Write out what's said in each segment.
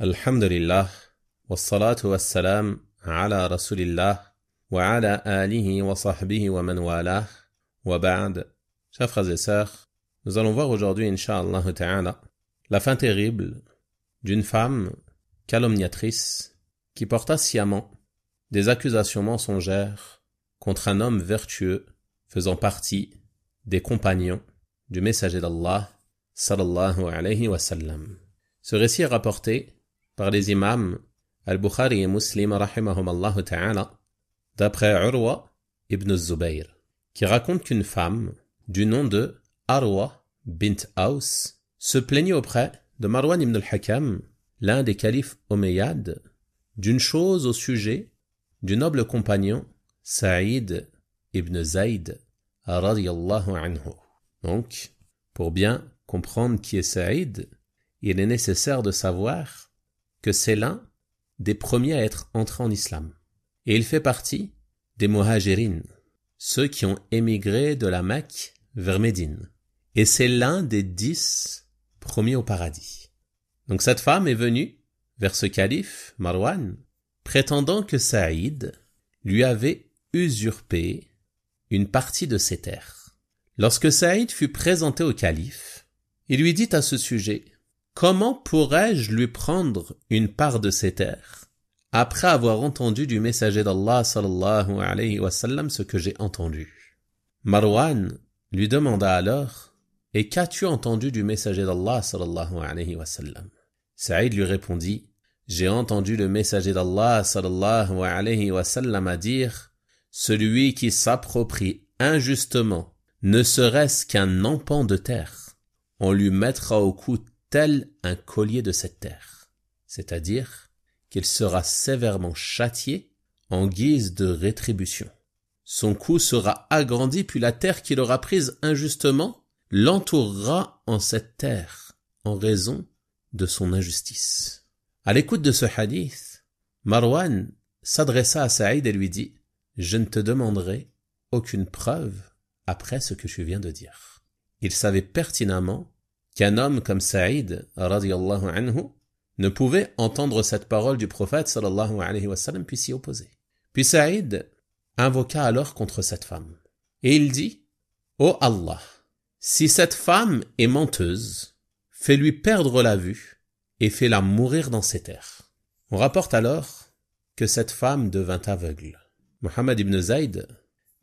Alhamdulillah, wassalatu wassalam ala rasulillah wa ala alihi wa sahbihi wa man walah Chers frères et sœurs, nous allons voir aujourd'hui, inshallah ta'ala, la fin terrible d'une femme calomniatrice qui porta sciemment des accusations mensongères contre un homme vertueux faisant partie des compagnons du messager d'Allah sallallahu alayhi wa sallam. Ce récit est rapporté par les imams Al-Bukhari et Muslim d'après Urwa ibn Zubayr, qui raconte qu'une femme du nom de Arwa bint Aus se plaignit auprès de Marwan ibn al-Hakam, l'un des califes omeyyades, d'une chose au sujet du noble compagnon Saïd ibn Zayd anhu. Donc, pour bien comprendre qui est Saïd, il est nécessaire de savoir que c'est l'un des premiers à être entré en islam. Et il fait partie des Mohajirines, ceux qui ont émigré de la Mecque vers Médine. Et c'est l'un des dix premiers au paradis. Donc cette femme est venue vers ce calife, Marwan, prétendant que Saïd lui avait usurpé une partie de ses terres. Lorsque Saïd fut présenté au calife, il lui dit à ce sujet Comment pourrais-je lui prendre une part de ses terres après avoir entendu du messager d'Allah sallallahu alayhi wa sallam ce que j'ai entendu Marwan lui demanda alors Et qu'as-tu entendu du messager d'Allah sallallahu alayhi wa sallam Saïd lui répondit J'ai entendu le messager d'Allah sallallahu alayhi wa sallam à dire Celui qui s'approprie injustement ne serait-ce qu'un empan de terre, on lui mettra au cou tel un collier de cette terre, c'est-à-dire qu'il sera sévèrement châtié en guise de rétribution. Son coup sera agrandi, puis la terre qu'il aura prise injustement l'entourera en cette terre, en raison de son injustice. À l'écoute de ce hadith, Marwan s'adressa à Saïd et lui dit, Je ne te demanderai aucune preuve après ce que tu viens de dire. Il savait pertinemment qu'un homme comme Saïd, anhu, ne pouvait entendre cette parole du prophète, sallallahu alayhi wa sallam, puis s'y opposer. Puis Saïd invoqua alors contre cette femme. Et il dit, Ô oh Allah, si cette femme est menteuse, fais-lui perdre la vue et fais-la mourir dans ses terres. On rapporte alors que cette femme devint aveugle. Mohammed ibn Zayd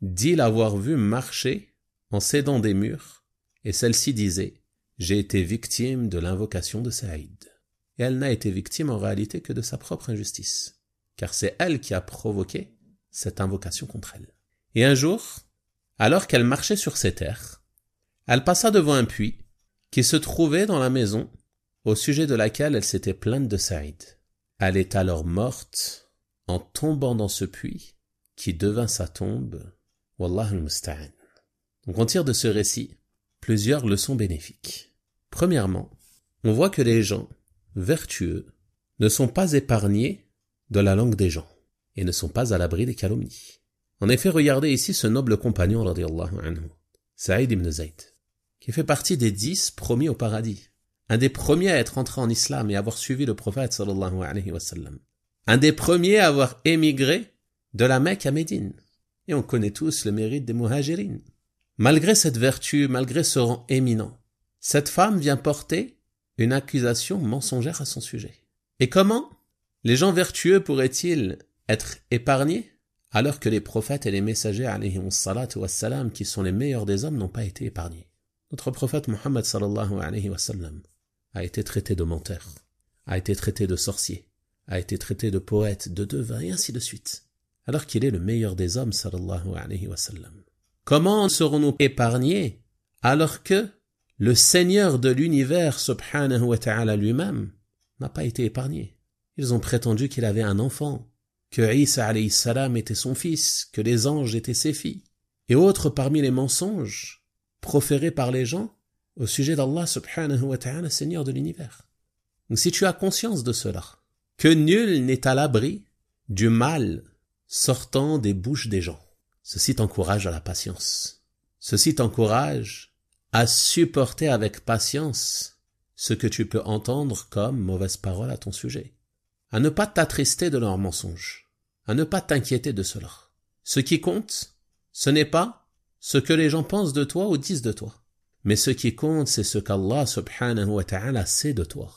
dit l'avoir vue marcher en s'aidant des murs, et celle-ci disait j'ai été victime de l'invocation de Saïd. Et elle n'a été victime en réalité que de sa propre injustice, car c'est elle qui a provoqué cette invocation contre elle. Et un jour, alors qu'elle marchait sur ses terres, elle passa devant un puits qui se trouvait dans la maison au sujet de laquelle elle s'était plainte de Saïd. Elle est alors morte en tombant dans ce puits qui devint sa tombe. al musta'an. Donc on tire de ce récit plusieurs leçons bénéfiques. Premièrement, on voit que les gens vertueux ne sont pas épargnés de la langue des gens et ne sont pas à l'abri des calomnies. En effet, regardez ici ce noble compagnon, anhu, Saïd ibn Zayd, qui fait partie des dix promis au paradis, un des premiers à être entré en islam et avoir suivi le prophète sallallahu alayhi wa un des premiers à avoir émigré de la Mecque à Médine. Et on connaît tous le mérite des muhajirines. Malgré cette vertu, malgré ce rang éminent, cette femme vient porter une accusation mensongère à son sujet. Et comment les gens vertueux pourraient-ils être épargnés alors que les prophètes et les messagers salam, qui sont les meilleurs des hommes n'ont pas été épargnés Notre prophète Mohammed a été traité de menteur, a été traité de sorcier, a été traité de poète, de devin et ainsi de suite, alors qu'il est le meilleur des hommes sallallahu alayhi wa sallam. Comment serons-nous épargnés alors que le Seigneur de l'univers, subhanahu wa ta'ala lui-même, n'a pas été épargné. Ils ont prétendu qu'il avait un enfant, que Isa alayhi salam était son fils, que les anges étaient ses filles, et autres parmi les mensonges proférés par les gens au sujet d'Allah subhanahu wa ta'ala, Seigneur de l'univers. Donc si tu as conscience de cela, que nul n'est à l'abri du mal sortant des bouches des gens. Ceci t'encourage à la patience. Ceci t'encourage à supporter avec patience ce que tu peux entendre comme mauvaise parole à ton sujet, à ne pas t'attrister de leurs mensonges, à ne pas t'inquiéter de cela. Ce qui compte, ce n'est pas ce que les gens pensent de toi ou disent de toi, mais ce qui compte, c'est ce qu'Allah subhanahu wa ta'ala sait de toi.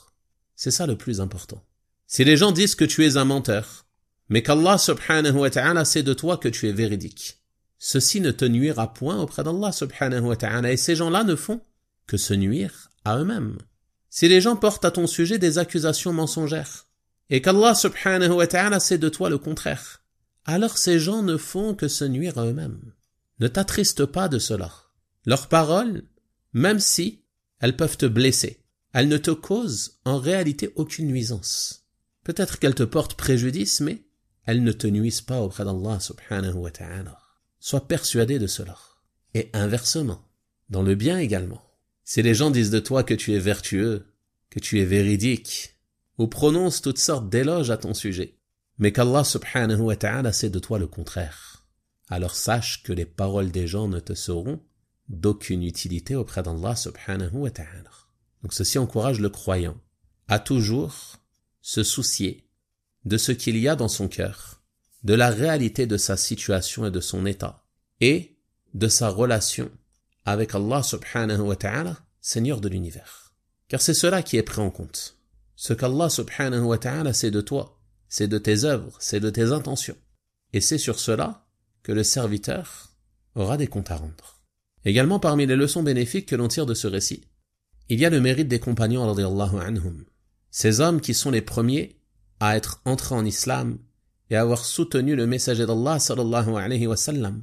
C'est ça le plus important. Si les gens disent que tu es un menteur, mais qu'Allah subhanahu wa ta'ala sait de toi que tu es véridique, ceci ne te nuira point auprès d'Allah subhanahu wa ta'ala, et ces gens-là ne font que se nuire à eux-mêmes. Si les gens portent à ton sujet des accusations mensongères, et qu'Allah subhanahu wa ta'ala sait de toi le contraire, alors ces gens ne font que se nuire à eux-mêmes. Ne t'attriste pas de cela. Leurs paroles, même si elles peuvent te blesser, elles ne te causent en réalité aucune nuisance. Peut-être qu'elles te portent préjudice, mais elles ne te nuisent pas auprès d'Allah subhanahu wa ta'ala sois persuadé de cela. Et inversement, dans le bien également. Si les gens disent de toi que tu es vertueux, que tu es véridique, ou prononcent toutes sortes d'éloges à ton sujet, mais qu'Allah subhanahu wa ta'ala sait de toi le contraire, alors sache que les paroles des gens ne te seront d'aucune utilité auprès d'Allah subhanahu wa ta'ala. Donc ceci encourage le croyant à toujours se soucier de ce qu'il y a dans son cœur de la réalité de sa situation et de son état, et de sa relation avec Allah subhanahu wa ta'ala, Seigneur de l'univers. Car c'est cela qui est pris en compte. Ce qu'Allah subhanahu wa ta'ala c'est de toi, c'est de tes œuvres, c'est de tes intentions. Et c'est sur cela que le serviteur aura des comptes à rendre. Également parmi les leçons bénéfiques que l'on tire de ce récit, il y a le mérite des compagnons anhum. Ces hommes qui sont les premiers à être entrés en islam et avoir soutenu le messager d'Allah sallallahu alayhi wa sallam,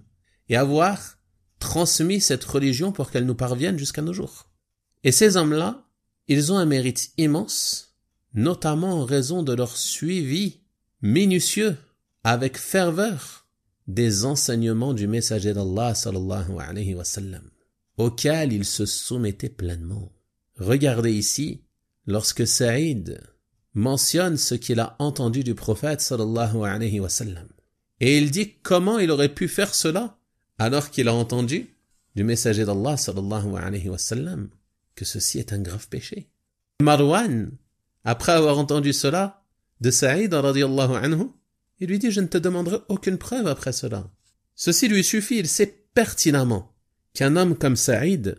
et avoir transmis cette religion pour qu'elle nous parvienne jusqu'à nos jours. Et ces hommes-là, ils ont un mérite immense, notamment en raison de leur suivi minutieux, avec ferveur, des enseignements du messager d'Allah sallallahu alayhi wa sallam, auxquels ils se soumettaient pleinement. Regardez ici, lorsque Saïd mentionne ce qu'il a entendu du prophète sallallahu alayhi wa sallam. Et il dit comment il aurait pu faire cela alors qu'il a entendu du messager d'Allah sallallahu alayhi wa sallam que ceci est un grave péché. Marwan, après avoir entendu cela de Saïd radiallahu anhu, il lui dit je ne te demanderai aucune preuve après cela. Ceci lui suffit, il sait pertinemment qu'un homme comme Saïd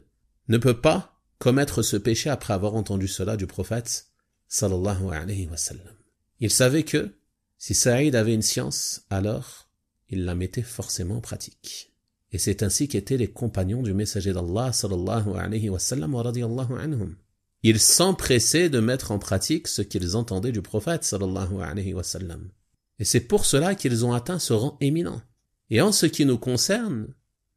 ne peut pas commettre ce péché après avoir entendu cela du prophète il savait que si Saïd avait une science, alors il la mettait forcément en pratique. Et c'est ainsi qu'étaient les compagnons du messager d'Allah sallallahu alayhi wa sallam Ils s'empressaient de mettre en pratique ce qu'ils entendaient du prophète sallallahu alayhi wa sallam. Et c'est pour cela qu'ils ont atteint ce rang éminent. Et en ce qui nous concerne,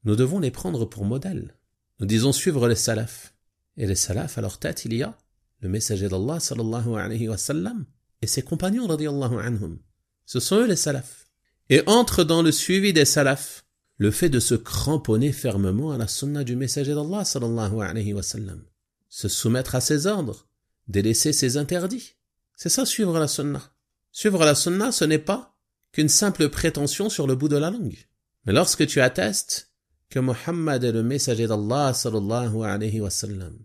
nous devons les prendre pour modèle. Nous disons suivre les salafs. Et les salafs, à leur tête, il y a le messager d'Allah sallallahu alayhi wa sallam, et ses compagnons radiallahu anhum. Ce sont eux les salaf. Et entre dans le suivi des salafs le fait de se cramponner fermement à la sunna du messager d'Allah sallallahu alayhi wa sallam, se soumettre à ses ordres, délaisser ses interdits. C'est ça suivre la sunna. Suivre la sunna, ce n'est pas qu'une simple prétention sur le bout de la langue. Mais lorsque tu attestes que Mohammed est le messager d'Allah sallallahu alayhi wa sallam,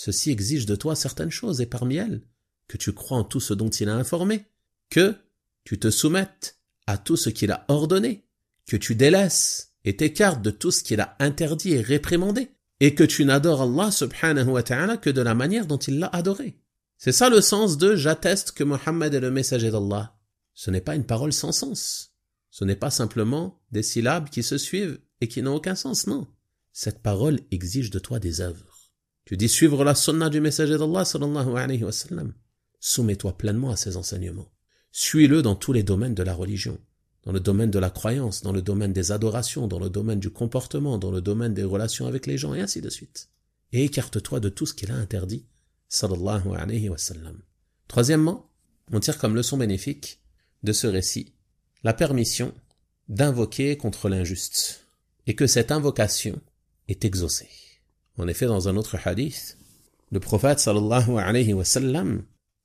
Ceci exige de toi certaines choses, et parmi elles, que tu crois en tout ce dont il a informé, que tu te soumettes à tout ce qu'il a ordonné, que tu délaisses et t'écartes de tout ce qu'il a interdit et réprimandé, et que tu n'adores Allah subhanahu wa ta'ala que de la manière dont il l'a adoré. C'est ça le sens de j'atteste que Mohammed est le messager d'Allah. Ce n'est pas une parole sans sens. Ce n'est pas simplement des syllabes qui se suivent et qui n'ont aucun sens, non. Cette parole exige de toi des œuvres. Tu dis suivre la sunna du messager d'Allah sallallahu alayhi wa sallam. Soumets-toi pleinement à ses enseignements. Suis-le dans tous les domaines de la religion, dans le domaine de la croyance, dans le domaine des adorations, dans le domaine du comportement, dans le domaine des relations avec les gens, et ainsi de suite. Et écarte-toi de tout ce qu'il a interdit, sallallahu alayhi wa sallam. Troisièmement, on tire comme leçon bénéfique de ce récit la permission d'invoquer contre l'injuste, et que cette invocation est exaucée. En effet, dans un autre hadith, le prophète sallallahu alayhi wa sallam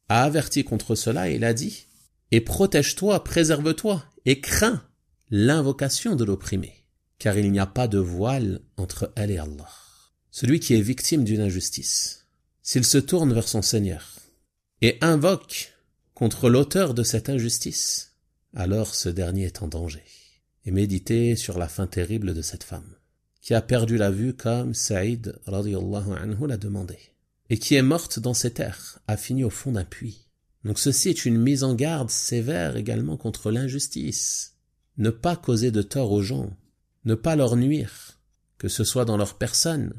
a averti contre cela et il a dit Et protège-toi, préserve-toi et crains l'invocation de l'opprimé, car il n'y a pas de voile entre elle et Allah. Celui qui est victime d'une injustice, s'il se tourne vers son Seigneur et invoque contre l'auteur de cette injustice, alors ce dernier est en danger. Et méditez sur la fin terrible de cette femme qui a perdu la vue comme Saïd anhu l'a demandé, et qui est morte dans ses terres, a fini au fond d'un puits. Donc ceci est une mise en garde sévère également contre l'injustice. Ne pas causer de tort aux gens, ne pas leur nuire, que ce soit dans leur personne,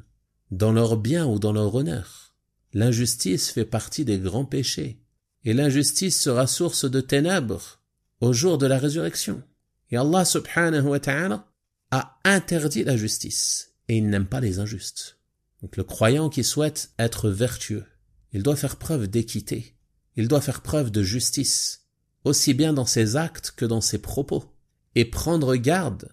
dans leur bien ou dans leur honneur. L'injustice fait partie des grands péchés, et l'injustice sera source de ténèbres au jour de la résurrection. Et Allah subhanahu wa ta'ala a interdit la justice et il n'aime pas les injustes. Donc le croyant qui souhaite être vertueux, il doit faire preuve d'équité, il doit faire preuve de justice, aussi bien dans ses actes que dans ses propos, et prendre garde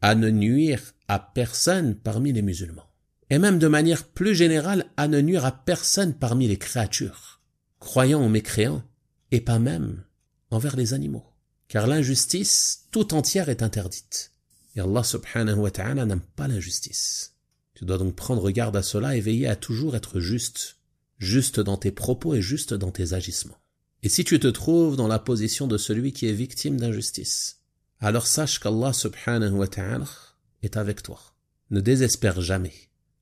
à ne nuire à personne parmi les musulmans, et même de manière plus générale à ne nuire à personne parmi les créatures, croyant ou mécréants, et pas même envers les animaux, car l'injustice tout entière est interdite. Et Allah subhanahu wa ta'ala n'aime pas l'injustice. Tu dois donc prendre garde à cela et veiller à toujours être juste, juste dans tes propos et juste dans tes agissements. Et si tu te trouves dans la position de celui qui est victime d'injustice, alors sache qu'Allah subhanahu wa ta'ala est avec toi. Ne désespère jamais.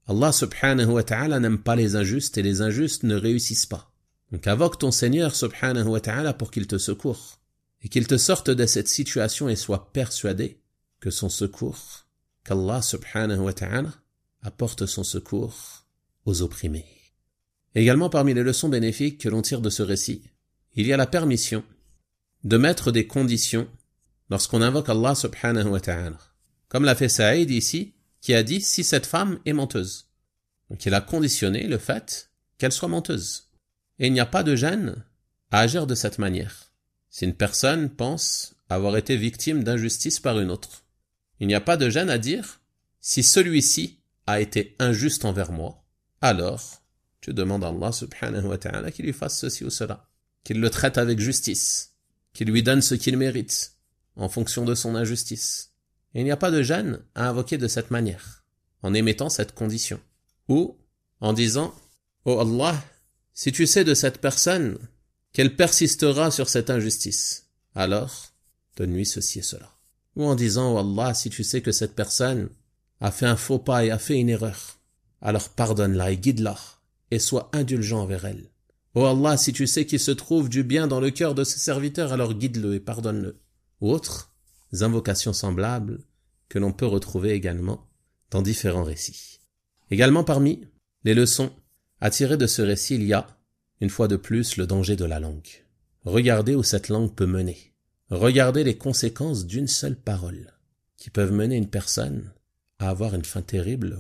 Allah subhanahu wa ta'ala n'aime pas les injustes et les injustes ne réussissent pas. Donc invoque ton Seigneur subhanahu wa ta'ala pour qu'il te secoure et qu'il te sorte de cette situation et soit persuadé que son secours, qu'Allah subhanahu wa ta'ala apporte son secours aux opprimés. Également parmi les leçons bénéfiques que l'on tire de ce récit, il y a la permission de mettre des conditions lorsqu'on invoque Allah subhanahu wa ta'ala. Comme l'a fait Saïd ici, qui a dit si cette femme est menteuse. Donc il a conditionné le fait qu'elle soit menteuse. Et il n'y a pas de gêne à agir de cette manière. Si une personne pense avoir été victime d'injustice par une autre, il n'y a pas de gêne à dire si celui-ci a été injuste envers moi, alors tu demandes à Allah subhanahu wa ta'ala qu'il lui fasse ceci ou cela, qu'il le traite avec justice, qu'il lui donne ce qu'il mérite en fonction de son injustice. il n'y a pas de gêne à invoquer de cette manière, en émettant cette condition, ou en disant Oh Allah, si tu sais de cette personne qu'elle persistera sur cette injustice, alors donne-lui ceci et cela ou en disant, oh Allah, si tu sais que cette personne a fait un faux pas et a fait une erreur, alors pardonne-la et guide-la, et sois indulgent envers elle. Oh Allah, si tu sais qu'il se trouve du bien dans le cœur de ses serviteurs, alors guide-le et pardonne-le. Ou autres invocations semblables que l'on peut retrouver également dans différents récits. Également parmi les leçons à tirer de ce récit, il y a, une fois de plus, le danger de la langue. Regardez où cette langue peut mener. Regardez les conséquences d'une seule parole qui peuvent mener une personne à avoir une fin terrible,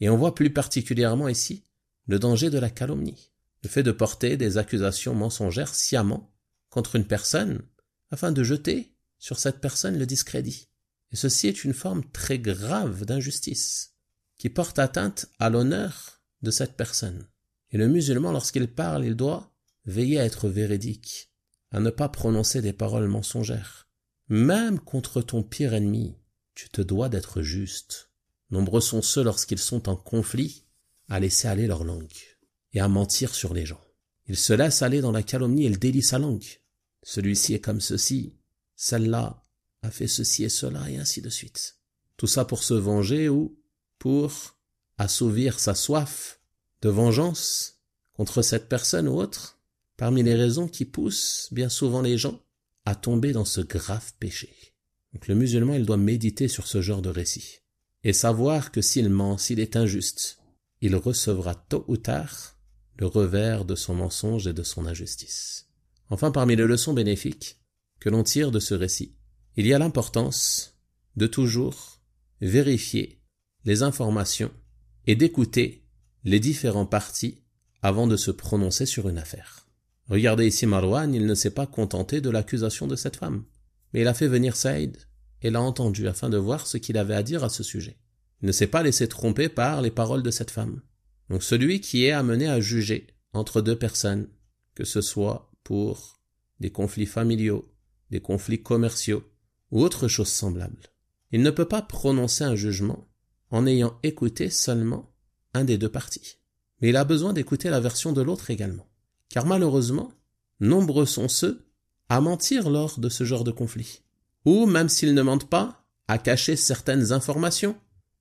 et on voit plus particulièrement ici le danger de la calomnie, le fait de porter des accusations mensongères sciemment contre une personne afin de jeter sur cette personne le discrédit. Et ceci est une forme très grave d'injustice qui porte atteinte à l'honneur de cette personne. Et le musulman, lorsqu'il parle, il doit veiller à être véridique à ne pas prononcer des paroles mensongères. Même contre ton pire ennemi, tu te dois d'être juste. Nombreux sont ceux, lorsqu'ils sont en conflit, à laisser aller leur langue et à mentir sur les gens. Ils se laissent aller dans la calomnie et le délie sa langue. Celui-ci est comme ceci, celle-là a fait ceci et cela, et ainsi de suite. Tout ça pour se venger ou pour assouvir sa soif de vengeance contre cette personne ou autre, parmi les raisons qui poussent bien souvent les gens à tomber dans ce grave péché. Donc le musulman, il doit méditer sur ce genre de récit et savoir que s'il ment, s'il est injuste, il recevra tôt ou tard le revers de son mensonge et de son injustice. Enfin, parmi les leçons bénéfiques que l'on tire de ce récit, il y a l'importance de toujours vérifier les informations et d'écouter les différents partis avant de se prononcer sur une affaire. Regardez ici Marwan, il ne s'est pas contenté de l'accusation de cette femme, mais il a fait venir Saïd et l'a entendu afin de voir ce qu'il avait à dire à ce sujet. Il ne s'est pas laissé tromper par les paroles de cette femme. Donc celui qui est amené à juger entre deux personnes, que ce soit pour des conflits familiaux, des conflits commerciaux ou autre chose semblable, il ne peut pas prononcer un jugement en ayant écouté seulement un des deux parties. Mais il a besoin d'écouter la version de l'autre également car malheureusement, nombreux sont ceux à mentir lors de ce genre de conflit, ou même s'ils ne mentent pas, à cacher certaines informations,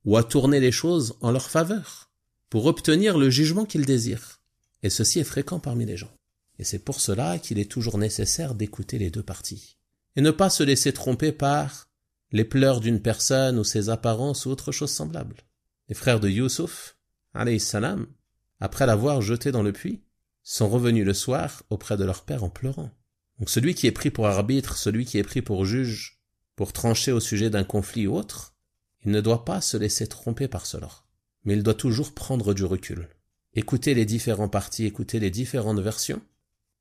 ou à tourner les choses en leur faveur, pour obtenir le jugement qu'ils désirent. Et ceci est fréquent parmi les gens. Et c'est pour cela qu'il est toujours nécessaire d'écouter les deux parties, et ne pas se laisser tromper par les pleurs d'une personne ou ses apparences ou autre chose semblable. Les frères de Yusuf, salam, après l'avoir jeté dans le puits, sont revenus le soir auprès de leur père en pleurant. Donc celui qui est pris pour arbitre, celui qui est pris pour juge, pour trancher au sujet d'un conflit ou autre, il ne doit pas se laisser tromper par cela. Mais il doit toujours prendre du recul. Écouter les différents parties, écouter les différentes versions,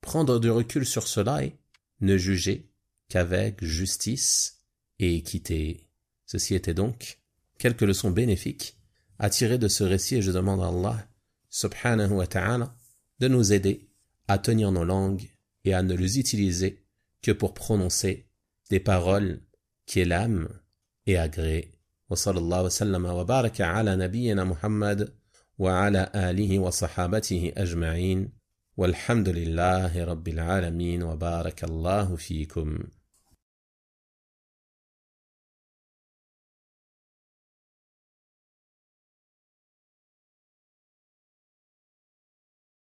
prendre du recul sur cela et ne juger qu'avec justice et équité. Ceci était donc quelques leçons bénéfiques à tirer de ce récit et je demande à Allah subhanahu wa ta'ala de nous aider à tenir nos langues et à ne les utiliser que pour prononcer des paroles qui élament et agréent. وصلى الله وسلم وبارك على نبينا محمد وعلى آله وصحابته أجمعين والحمد لله رب العالمين وبارك الله فيكم